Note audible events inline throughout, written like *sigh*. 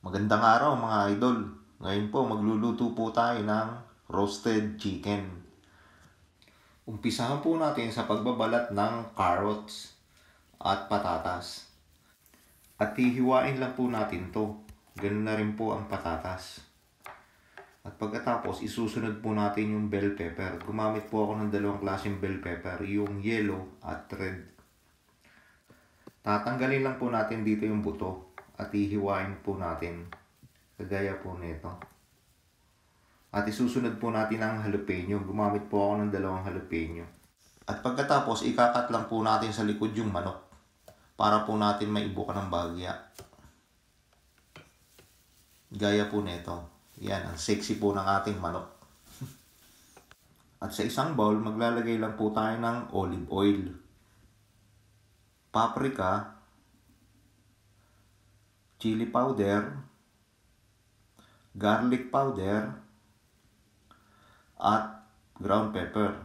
Magandang araw mga idol. Ngayon po magluluto po tayo ng roasted chicken. Umpisahan po natin sa pagbabalat ng carrots at patatas. At hihiwain lang po natin to. Ganun na rin po ang patatas. At pagkatapos isusunod po natin yung bell pepper. Gumamit po ako ng dalawang klaseng bell pepper. Yung yellow at red. Tatanggalin lang po natin dito yung buto at ihiwain po natin kagaya po nito. At isusunod po natin ang jalapeno. Gumamit po ako ng dalawang jalapeno. At pagkatapos, ikakat lang po natin sa likod yung manok para po natin maibuka ng bagya. Gaya po nito. Yan, ang sexy po ng ating manok. *laughs* At sa isang bowl, maglalagay lang po tayo ng olive oil, paprika, chili powder, garlic powder, at ground pepper,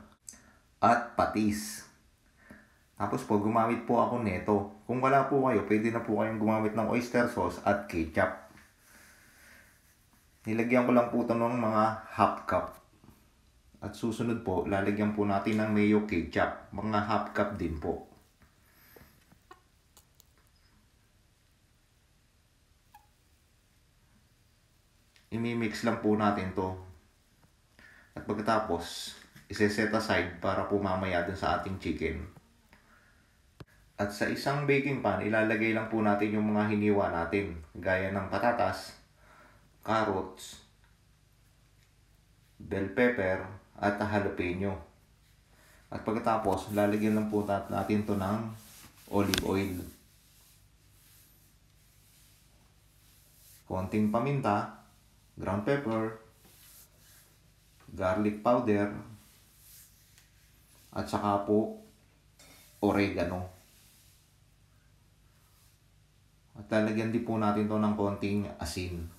at patis. Tapos po, gumamit po ako neto. Kung wala po kayo, pwede na po kayong gumamit ng oyster sauce at ketchup. Nilagyan ko lang po ito ng mga half cup. At susunod po, lalagyan po natin ng mayo ketchup. Mga half cup din po. imimix lang po natin to. At pagkatapos, iseset aside para po mamaya dun sa ating chicken. At sa isang baking pan, ilalagay lang po natin yung mga hiniwa natin. Gaya ng patatas, carrots, bell pepper, at jalapeno. At pagkatapos, lalagyan lang po natin to ng olive oil. Konting paminta, ground pepper, garlic powder, at saka po oregano. At lalagyan din po natin to ng konting asin.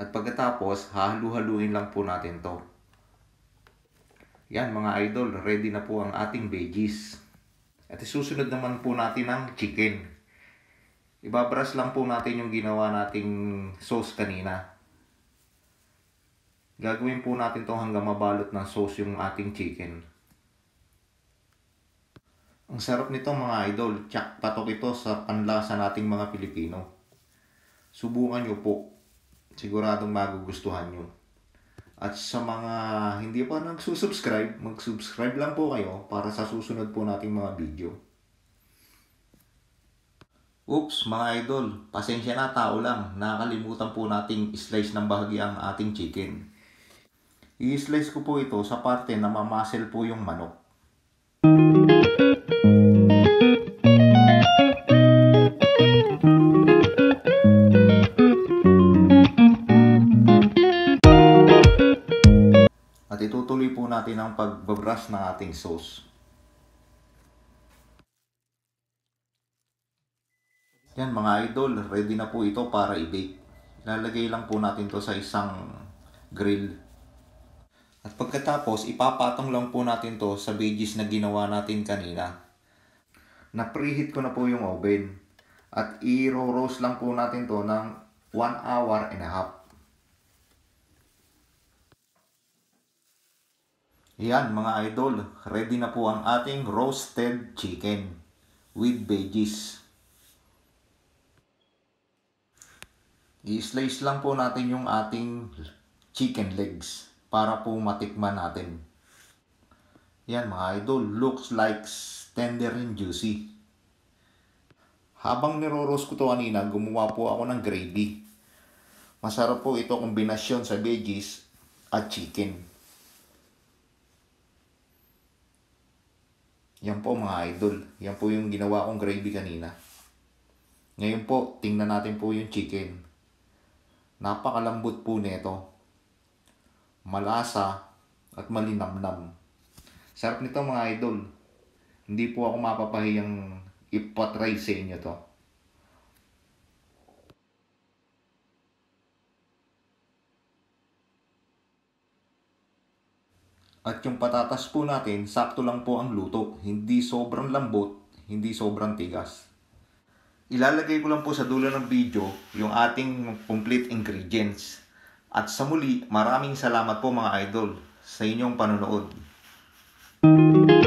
At pagkatapos, hahalu-haluin lang po natin to. Yan mga idol, ready na po ang ating veggies. At susunod naman po natin ang chicken. Ibabrush lang po natin yung ginawa nating sauce kanina. Gagawin po natin itong hanggang mabalot ng sauce yung ating chicken. Ang sarap nito mga idol, tsak patok ito sa panlasa nating mga Pilipino. Subukan nyo po, siguradong magugustuhan nyo. At sa mga hindi pa nagsusubscribe, mag-subscribe lang po kayo para sa susunod po nating mga video. Oops, mga idol, pasensya na tao lang. Nakakalimutan po nating slice ng bahagi ang ating chicken. I-slice ko po ito sa parte na mamasel po yung manok. At itutuloy po natin ang pagbabrush ng ating sauce. Yan mga idol, ready na po ito para i-bake. Ilalagay lang po natin to sa isang grill. At pagkatapos, ipapatong lang po natin to sa veggies na ginawa natin kanina. Na-preheat ko na po yung oven. At i-roast lang po natin to ng 1 hour and a half. Yan mga idol, ready na po ang ating roasted chicken with veggies. i-slice lang po natin yung ating chicken legs para po matikman natin. Yan mga idol, looks like tender and juicy. Habang niroros ko to kanina, gumawa po ako ng gravy. Masarap po ito kombinasyon sa veggies at chicken. Yan po mga idol. Yan po yung ginawa kong gravy kanina. Ngayon po, tingnan natin po yung chicken. Napakalambot po nito. Malasa at malinamnam. Sarap nito mga idol. Hindi po ako mapapahiyang ipatry sa inyo to. At yung patatas po natin, sakto lang po ang luto. Hindi sobrang lambot, hindi sobrang tigas. Ilalagay ko lang po sa dulo ng video yung ating complete ingredients. At sa muli, maraming salamat po mga idol sa inyong panonood. Music